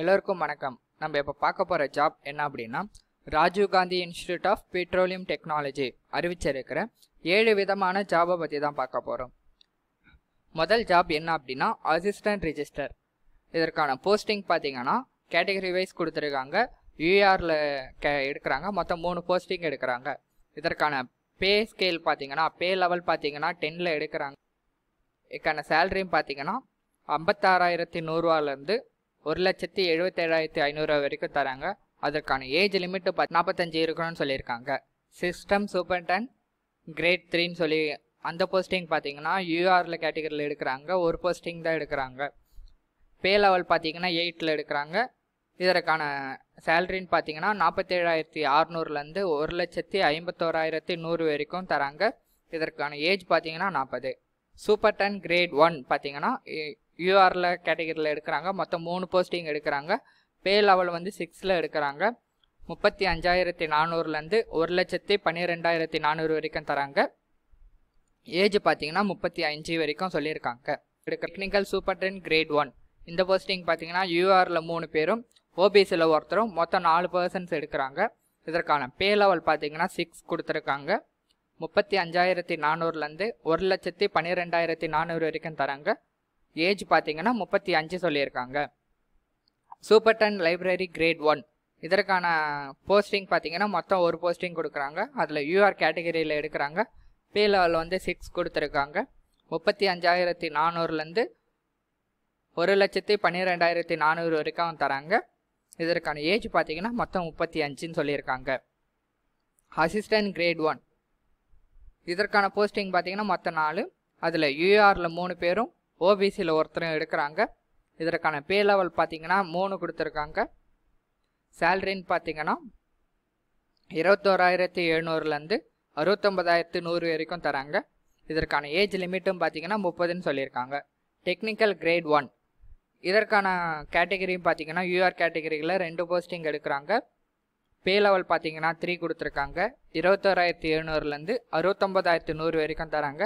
எல்லோருக்கும் வணக்கம் நம்ம இப்போ பார்க்க போகிற ஜாப் என்ன அப்படின்னா Rajiv Gandhi institute of petroleum technology அறிவிச்சிருக்கிற ஏழு விதமான ஜாபை பற்றி தான் பார்க்க போகிறோம் முதல் ஜாப் என்ன அப்படின்னா அசிஸ்டன்ட் ரிஜிஸ்டர் இதற்கான போஸ்டிங் பார்த்தீங்கன்னா கேட்டகரி வைஸ் கொடுத்துருக்காங்க யூஆரில் கே எடுக்கிறாங்க மொத்தம் மூணு போஸ்டிங் எடுக்கிறாங்க இதற்கான பே ஸ்கேல் பார்த்தீங்கன்னா பே லெவல் பார்த்தீங்கன்னா டென்னில் எடுக்கிறாங்க இதுக்கான சேலரியும் பார்த்தீங்கன்னா ஐம்பத்தாறாயிரத்தி நூறுரூவாலேருந்து ஒரு லட்சத்தி எழுபத்தேழாயிரத்தி ஐநூறுரூவா வரைக்கும் தராங்க அதற்கான ஏஜ் லிமிட்டு பத் நாற்பத்தஞ்சு இருக்கணும்னு சொல்லியிருக்காங்க சிஸ்டம் சூப்பர்டன் கிரேட் த்ரீன்னு சொல்லி அந்த போஸ்டிங் பார்த்தீங்கன்னா யூஆரில் கேட்டகரியில் எடுக்கிறாங்க ஒரு போஸ்டிங் தான் எடுக்கிறாங்க பே லெவல் பார்த்தீங்கன்னா எயிட்டில் எடுக்கிறாங்க இதற்கான சேல்ரின்னு பார்த்தீங்கன்னா நாற்பத்தேழாயிரத்தி அறுநூறுலேருந்து ஒரு லட்சத்தி ஐம்பத்தோராயிரத்தி நூறு வரைக்கும் தராங்க இதற்கான ஏஜ் பார்த்தீங்கன்னா நாற்பது சூப்பர் டென் கிரேட் ஒன் பார்த்தீங்கன்னா யூஆரில் கேட்டகரியில் எடுக்கிறாங்க மொத்தம் மூணு போஸ்டிங் எடுக்கிறாங்க பே லெவல் வந்து சிக்ஸில் எடுக்கிறாங்க முப்பத்தி அஞ்சாயிரத்தி நானூறுலேருந்து ஒரு லட்சத்தி பன்னிரெண்டாயிரத்தி நானூறு வரைக்கும் தராங்க ஏஜ் பார்த்தீங்கன்னா முப்பத்தி அஞ்சு வரைக்கும் சொல்லியிருக்காங்க எடுக்க டெக்னிக்கல் டென் கிரேட் ஒன் இந்த போஸ்டிங் பார்த்தீங்கன்னா யூஆரில் மூணு பேரும் ஓபிசியில் ஒருத்தரும் மொத்தம் நாலு பர்சன்ஸ் எடுக்கிறாங்க இதற்கான பே லெவல் பார்த்தீங்கன்னா சிக்ஸ் கொடுத்துருக்காங்க முப்பத்தி அஞ்சாயிரத்தி நானூறுலேருந்து ஒரு லட்சத்தி பன்னிரெண்டாயிரத்தி நானூறு வரைக்கும் தராங்க ஏஜ் பார்த்தீங்கன்னா முப்பத்தி அஞ்சு சொல்லியிருக்காங்க superintendent library grade one இதற்கான போஸ்டிங் பார்த்தீங்கன்னா மொத்தம் ஒரு போஸ்டிங் கொடுக்குறாங்க அதில் யூஆர் கேட்டகரியில் எடுக்கிறாங்க பே லெவல் வந்து சிக்ஸ் கொடுத்துருக்காங்க முப்பத்தி அஞ்சாயிரத்தி நானூறுலேருந்து ஒரு லட்சத்தி பன்னிரெண்டாயிரத்தி நானூறு வரைக்கும் தராங்க இதற்கான ஏஜ் பார்த்தீங்கன்னா மொத்தம் முப்பத்தி அஞ்சுன்னு சொல்லியிருக்காங்க அசிஸ்டன்ட் கிரேட் ஒன் இதற்கான போஸ்டிங் பார்த்தீங்கன்னா மொத்தம் நாலு அதில் யூஆரில் மூணு பேரும் ஓபிசியில் ஒருத்தரும் எடுக்கிறாங்க இதற்கான பே லெவல் பார்த்தீங்கன்னா மூணு கொடுத்துருக்காங்க சேல்ரின்னு பார்த்தீங்கன்னா இருபத்தோராயிரத்தி எழுநூறுலேருந்து அறுபத்தொம்பதாயிரத்து நூறு வரைக்கும் தராங்க இதற்கான ஏஜ் லிமிட்டும் பார்த்தீங்கன்னா முப்பதுன்னு சொல்லியிருக்காங்க டெக்னிக்கல் கிரேட் ஒன் இதற்கான கேட்டகரியும் பார்த்தீங்கன்னா யூஆர் கேட்டகரியில் ரெண்டு போஸ்டிங் எடுக்கிறாங்க பே லெவல் பார்த்தீங்கன்னா த்ரீ கொடுத்துருக்காங்க இருபத்தோராயிரத்தி எழுநூறுலேருந்து அறுபத்தொம்பதாயிரத்து நூறு வரைக்கும் தராங்க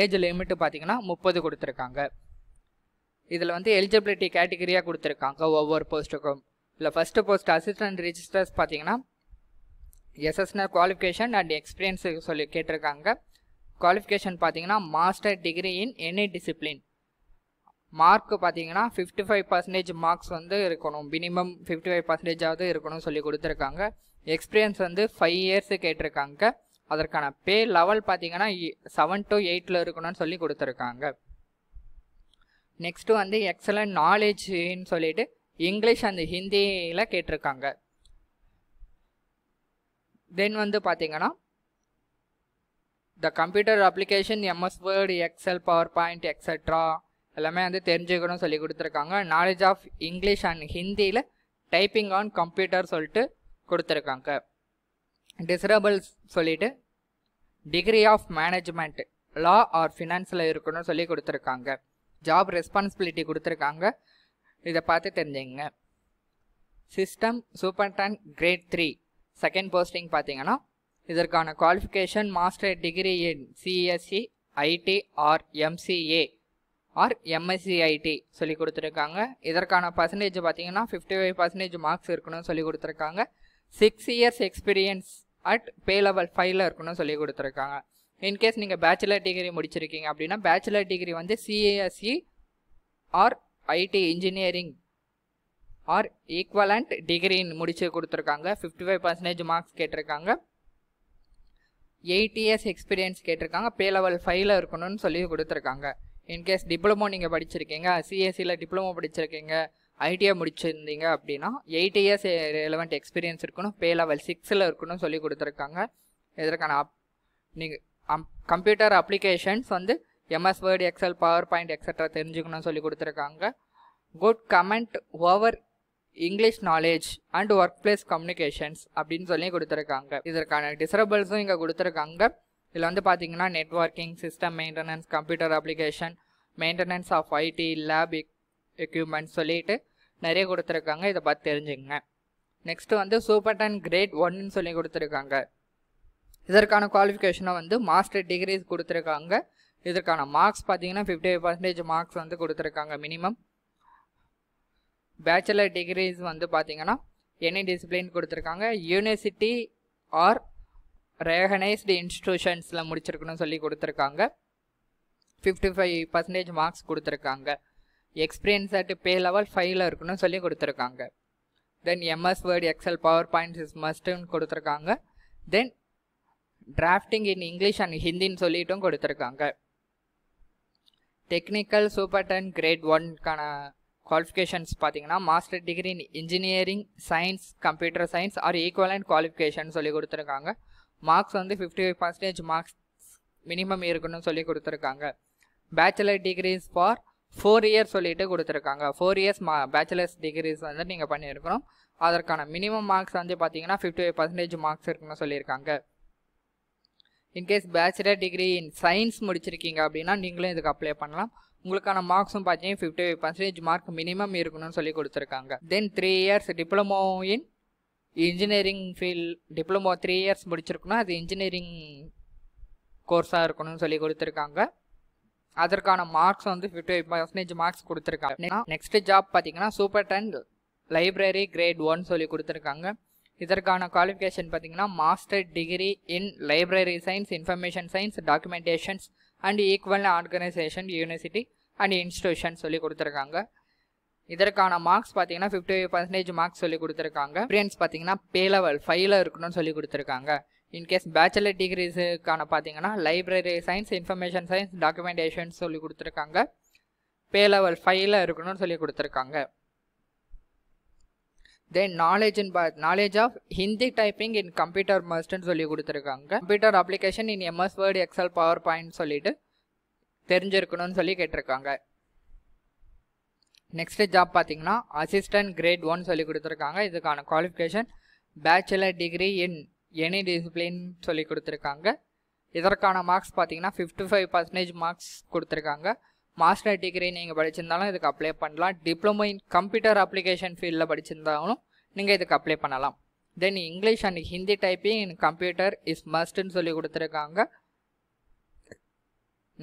ஏஜ் லிமிட்டு பார்த்தீங்கன்னா முப்பது கொடுத்துருக்காங்க இதில் வந்து எலிஜிபிலிட்டி கேட்டகரியாக கொடுத்துருக்காங்க ஒவ்வொரு போஸ்ட்டுக்கும் இல்லை ஃபஸ்ட்டு போஸ்ட் அசிஸ்டன்ட் ரிஜிஸ்டர்ஸ் பார்த்தீங்கன்னா எஸ்எஸ்னர் குவாலிஃபிகேஷன் அண்ட் எக்ஸ்பீரியன்ஸு சொல்லி கேட்டிருக்காங்க குவாலிஃபிகேஷன் பார்த்தீங்கன்னா master degree in any discipline mark பார்த்தீங்கன்னா ஃபிஃப்டி ஃபைவ் பர்சன்டேஜ் மார்க்ஸ் வந்து இருக்கணும் மினிமம் ஃபிஃப்டி ஃபைவ் பர்சன்டேஜாவது இருக்கணும்னு சொல்லி கொடுத்துருக்காங்க எக்ஸ்பீரியன்ஸ் வந்து ஃபைவ் இயர்ஸு கேட்டிருக்காங்க அதற்கான பே லெவல் பார்த்தீங்கன்னா செவன் டு எயிட்டில் இருக்கணும்னு சொல்லி கொடுத்துருக்காங்க நெக்ஸ்ட்டு வந்து எக்ஸலண்ட் நாலேஜுன்னு சொல்லிட்டு இங்கிலீஷ் அண்ட் ஹிந்தியில் கேட்டிருக்காங்க தென் வந்து பார்த்தீங்கன்னா the computer application MS Word Excel power point extra எல்லாமே வந்து தெரிஞ்சுக்கணும் சொல்லி கொடுத்துருக்காங்க நாலேஜ் ஆஃப் இங்கிலீஷ் அண்ட் ஹிந்தியில் டைப்பிங் ஆன் கம்ப்யூட்டர் சொல்லிட்டு கொடுத்துருக்காங்க டிசரபிள்ஸ் சொல்லிட்டு degree of management law or ஃபினான்ஸில் இருக்கணும்னு சொல்லி கொடுத்துருக்காங்க ஜாப் ரெஸ்பான்சிபிலிட்டி கொடுத்துருக்காங்க இதை பார்த்து தெரிஞ்சுங்க system superintendent grade three second posting பார்த்தீங்கன்னா இதற்கான qualification master degree in CSC IT or MCA or MSc IT சொல்லி கொடுத்துருக்காங்க இதற்கான பர்சன்டேஜ் பார்த்தீங்கன்னா ஃபிஃப்டி ஃபைவ் பர்சன்டேஜ் மார்க்ஸ் இருக்கணும்னு சொல்லி கொடுத்துருக்காங்க six years experience at pay level ஃபைவ்ல இருக்கணும்னு சொல்லி கொடுத்துருக்காங்க இன்கேஸ் நீங்கள் பேச்சுலர் டிகிரி முடிச்சிருக்கீங்க அப்படின்னா பேச்சுலர் டிகிரி வந்து CASC or IT engineering or equivalent டிகிரின்னு முடிச்சு கொடுத்துருக்காங்க ஃபிஃப்டி ஃபைவ் பர்சன்டேஜ் மார்க்ஸ் கேட்டிருக்காங்க எயிட் இயர்ஸ் எக்ஸ்பீரியன்ஸ் கேட்டிருக்காங்க பே லெவல் ஃபைவ்ல இருக்கணும்னு சொல்லி கொடுத்துருக்காங்க இன்கேஸ் டிப்ளமோ நீங்கள் படிச்சிருக்கீங்க சிஎஸ்சியில் e டிப்ளமோ படிச்சிருக்கீங்க ஐடிஐ முடிச்சிருந்தீங்க அப்படின்னா எயிட் இயர்ஸ் ரெலவெண்ட் எக்ஸ்பீரியன்ஸ் இருக்கணும் பே லெவல் சிக்ஸில் இருக்கணும்னு சொல்லி கொடுத்துருக்காங்க இதற்கான ஆப் நீங்கள் கம்ப்யூட்டர் அப்ளிகேஷன்ஸ் வந்து MS Word Excel power point extra தெரிஞ்சுக்கணும்னு சொல்லி கொடுத்துருக்காங்க good command over English knowledge and work place communications அப்படின்னு சொல்லி கொடுத்துருக்காங்க இதற்கான டிசரபிள்ஸும் இங்கே கொடுத்துருக்காங்க இதில் வந்து பார்த்தீங்கன்னா networking system maintenance computer application maintenance of IT lab equipment சொல்லிட்டு நிறைய கொடுத்துருக்காங்க இதை பார்த்து தெரிஞ்சுங்க நெக்ஸ்ட் வந்து சூப்பர் அண்ட் கிரேட் ஒன்னு சொல்லி கொடுத்துருக்காங்க இதற்கான குவாலிஃபிகேஷனை வந்து மாஸ்டர் டிகிரிஸ் கொடுத்துருக்காங்க இதற்கான மார்க்ஸ் பார்த்தீங்கன்னா ஃபிஃப்டி ஃபைவ் பர்சன்டேஜ் மார்க்ஸ் வந்து கொடுத்துருக்காங்க மினிமம் பேச்சுலர் டிகிரிஸ் வந்து பார்த்தீங்கன்னா எனி டிசிப்ளின் கொடுத்துருக்காங்க யூனிவர்சிட்டி ஆர் ரேகனைஸ்டு இன்ஸ்டிடியூஷன்ஸில் முடிச்சிருக்கணும்னு சொல்லி கொடுத்துருக்காங்க ஃபிஃப்டி ஃபைவ் பர்சன்டேஜ் மார்க்ஸ் கொடுத்துருக்காங்க எக்ஸ்பீரியன்ஸ் அட் பே லெவல் ஃபைவ்ல இருக்கணும்னு சொல்லி கொடுத்துருக்காங்க then MS Word Excel power points is மஸ்ட்டுன்னு கொடுத்துருக்காங்க then drafting in English and ஹிந்தின்னு சொல்லிட்டும் கொடுத்துருக்காங்க டெக்னிக்கல் சூப்பர் டென் கிரேட் ஒன்க்கான குவாலிஃபிகேஷன்ஸ் பார்த்தீங்கன்னா master degree in engineering science computer science or equivalent qualification சொல்லி கொடுத்துருக்காங்க மார்க்ஸ் வந்து fifty five percentage marks minimum இருக்குன்னு சொல்லி கொடுத்துருக்காங்க bachelor degrees for four years சொல்லிட்டு கொடுத்துருக்காங்க ஃபோர் இயர்ஸ் மா பேச்சுலர்ஸ் டிகிரிஸ் வந்து நீங்கள் பண்ணியிருக்கணும் அதற்கான மினிமம் மார்க்ஸ் வந்து பார்த்தீங்கன்னா ஃபிஃப்டி ஃபைவ் பர்சன்டேஜ் மார்க்ஸ் இருக்குன்னு சொல்லியிருக்காங்க in case bachelor degree in science முடிச்சிருக்கீங்க அப்படின்னா நீங்களும் இதுக்கு அப்ளை பண்ணலாம் உங்களுக்கான மார்க்ஸும் பார்த்தீங்கன்னா fifty five percentage mark minimum இருக்கணும்னு சொல்லி கொடுத்துருக்காங்க then three years diploma in engineering field diploma three years முடிச்சிருக்கணும் அது இன்ஜினியரிங் கோர்ஸாக இருக்கணும்னு சொல்லி கொடுத்துருக்காங்க அதற்கான மார்க்ஸ் வந்து ஃபிஃப்டி ஃபைவ் பர்சன்டேஜ் மார்க்ஸ் கொடுத்துருக்காங்க நெக்ஸ்ட் ஜாப் பார்த்தீங்கன்னா superintendent library grade one சொல்லி கொடுத்துருக்காங்க இதற்கான குவாலிஃபிகேஷன் பார்த்தீங்கன்னா master degree in library science information science documentations and equal organisation university and institution சொல்லி கொடுத்துருக்காங்க இதற்கான மார்க்ஸ் பார்த்தீங்கன்னா ஃபிஃப்டி ஃபைவ் பர்சன்டேஜ் மார்க்ஸ் சொல்லி கொடுத்துருக்காங்க எக்ஸ்பீரியன்ஸ் பார்த்தீங்கன்னா பே லெவல் ஃபைவ்ல இருக்கணும்னு சொல்லி கொடுத்துருக்காங்க இன்கேஸ் பேச்சுலர் டிகிரிஸுக்கான பார்த்தீங்கன்னா library science information science documentation சொல்லி கொடுத்துருக்காங்க பே லெவல் ஃபைவ்ல இருக்கணும்னு சொல்லி கொடுத்துருக்காங்க தென் நாலேஜ் இன் பார் knowledge of Hindi typing in computer மஸ்ட்னு சொல்லி கொடுத்துருக்காங்க computer application in MS Word Excel power point சொல்லிட்டு தெரிஞ்சிருக்கணும்னு சொல்லி கேட்டிருக்காங்க நெக்ஸ்ட் ஜாப் பார்த்தீங்கன்னா அசிஸ்டன்ட் கிரேட் ஒன் சொல்லி கொடுத்துருக்காங்க இதுக்கான qualification bachelor degree in any discipline சொல்லி கொடுத்துருக்காங்க இதற்கான மார்க்ஸ் பார்த்தீங்கன்னா ஃபிஃப்டி ஃபைவ் பர்சன்டேஜ் மார்க்ஸ் கொடுத்துருக்காங்க மாஸ்டர் டிகிரி நீங்கள் படிச்சிருந்தாலும் இதுக்கு அப்ளை பண்ணலாம் டிப்ளமோ இன் கம்ப்யூட்டர் அப்ளிகேஷன் ஃபீல்டில் படிச்சிருந்தாலும் நீங்கள் இதுக்கு அப்ளை பண்ணலாம் then English and Hindi typing in computer is மஸ்ட்னு சொல்லி கொடுத்துருக்காங்க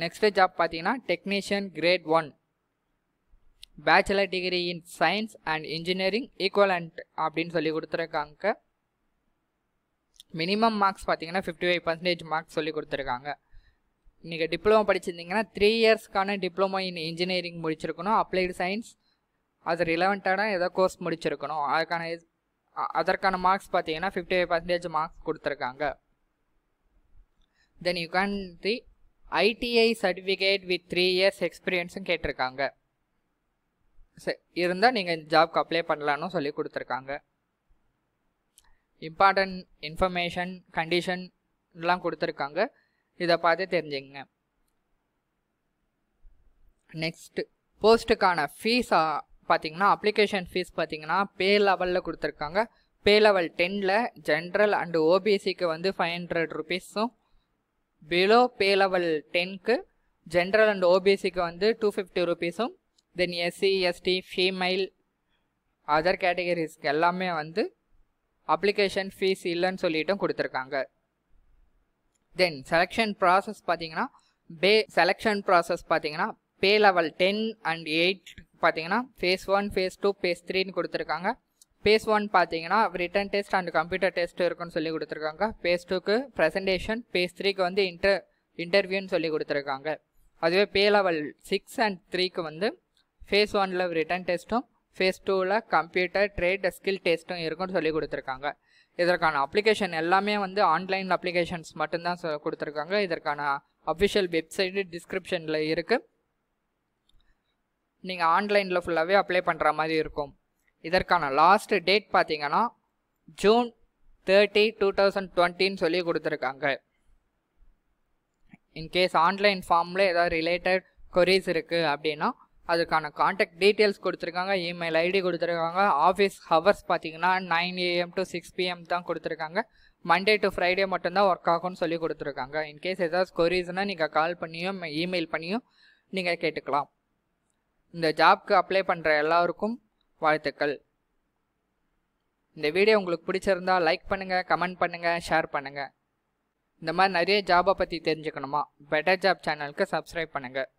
நெக்ஸ்ட் ஜாப் பார்த்தீங்கன்னா technician grade one bachelor degree in science and engineering equivalent அப்படின்னு சொல்லி கொடுத்துருக்காங்க மினிமம் மார்க்ஸ் பார்த்தீங்கன்னா ஃபிஃப்டி ஃபைவ் பர்சன்டேஜ் மார்க்ஸ் சொல்லி கொடுத்துருக்காங்க நீங்கள் டிப்ளமோ படிச்சிருந்தீங்கன்னா த்ரீ இயர்ஸ்க்கான டிப்ளமோ இன் இன்ஜினியரிங் முடிச்சிருக்கணும் அப்ளைடு சயின்ஸ் அது ரிலவெண்ட்டான ஏதோ கோர்ஸ் முடிச்சிருக்கணும் அதுக்கான அதற்கான மார்க்ஸ் பார்த்தீங்கன்னா ஃபிஃப்டி ஃபைவ் பர்சன்டேஜ் மார்க்ஸ் கொடுத்துருக்காங்க then you can the ITI certificate with three years எக்ஸ்பீரியன்ஸும் கேட்டிருக்காங்க இருந்தால் நீங்கள் இந்த ஜாப்க்கு அப்ளை பண்ணலான்னு சொல்லி கொடுத்துருக்காங்க இம்பார்ட்டன்ட் இன்ஃபர்மேஷன் கண்டிஷன்லாம் கொடுத்துருக்காங்க இதை பார்த்து தெரிஞ்சுங்க நெக்ஸ்ட்டு போஸ்ட்டுக்கான ஃபீஸா பார்த்தீங்கன்னா அப்ளிகேஷன் ஃபீஸ் பார்த்தீங்கன்னா பே லெவலில் கொடுத்துருக்காங்க பே லெவல் டெனில் ஜென்ரல் அண்டு ஓபிசிக்கு வந்து ஃபைவ் ஹண்ட்ரட் ருபீஸும் பிலோ பே லெவல் டென்க்கு ஜென்ரல் அண்ட் ஓபிசிக்கு வந்து டூ ஃபிஃப்டி ருபீஸும் then SC ST female other கேட்டகரிஸ்க்கு எல்லாமே வந்து அப்ளிகேஷன் ஃபீஸ் இல்லைன்னு சொல்லிட்டும் கொடுத்துருக்காங்க தென் செலெக்ஷன் ப்ராசஸ் பார்த்தீங்கன்னா பே செலெக்ஷன் ப்ராசஸ் பார்த்தீங்கன்னா pay level ten and eight பார்த்தீங்கன்னா phase one phase two phase த்ரீன்னு கொடுத்துருக்காங்க ஃபேஸ் ஒன் பார்த்தீங்கன்னா written test and computer test இருக்குன்னு சொல்லி கொடுத்துருக்காங்க ஃபேஸ் டூக்கு ப்ரெசன்டேஷன் ஃபேஸ் த்ரீக்கு வந்து இன்டர் இன்டர்வியூன்னு சொல்லி கொடுத்துருக்காங்க அதுவே பே லெவல் சிக்ஸ் அண்ட் த்ரீக்கு வந்து ஃபேஸ் ஒனில் ரிட்டன் டெஸ்ட்டும் ஃபேஸ் டூவில் கம்ப்யூட்டர் ட்ரேட் ஸ்கில் டெஸ்ட்டும் இருக்குன்னு சொல்லி கொடுத்துருக்காங்க இதற்கான அப்ளிகேஷன் எல்லாமே வந்து ஆன்லைன் அப்ளிகேஷன்ஸ் மட்டும்தான் கொடுத்துருக்காங்க இதற்கான அஃபிஷியல் வெப்சைட்டு டிஸ்கிரிப்ஷனில் இருக்குது நீங்கள் ஆன்லைனில் ஃபுல்லாகவே அப்ளை பண்ணுற மாதிரி இருக்கும் இதற்கான லாஸ்ட் டேட் பார்த்தீங்கன்னா ஜூன் தேர்ட்டி டூ தௌசண்ட் டுவெண்ட்டின்னு சொல்லி கொடுத்துருக்காங்க இன்கேஸ் ஆன்லைன் ஃபார்மில் ஏதாவது ரிலேட்டட் கொரீஸ் இருக்குது அப்படின்னா அதுக்கான காண்டாக்ட் டீட்டெயில்ஸ் கொடுத்துருக்காங்க இமெயில் ஐடி கொடுத்துருக்காங்க ஆஃபீஸ் ஹவர்ஸ் பார்த்தீங்கன்னா nine AM to six PM தான் கொடுத்துருக்காங்க மண்டே டு ஃப்ரைடே மட்டும்தான் ஒர்க் ஆகும்னு சொல்லி கொடுத்துருக்காங்க இன்கேஸ் ஏதாவது கொரிஸ்னால் நீங்கள் கால் பண்ணியும் இமெயில் பண்ணியும் நீங்கள் கேட்டுக்கலாம் இந்த ஜாப்க்கு அப்ளை பண்ணுற எல்லாருக்கும் வாழ்த்துக்கள் இந்த வீடியோ உங்களுக்கு பிடிச்சிருந்தா லைக் பண்ணுங்கள் கமெண்ட் பண்ணுங்கள் ஷேர் பண்ணுங்கள் இந்த மாதிரி நிறைய ஜாபை பற்றி தெரிஞ்சுக்கணுமா பெட்டர் ஜாப் சேனலுக்கு சப்ஸ்கிரைப் பண்ணுங்கள்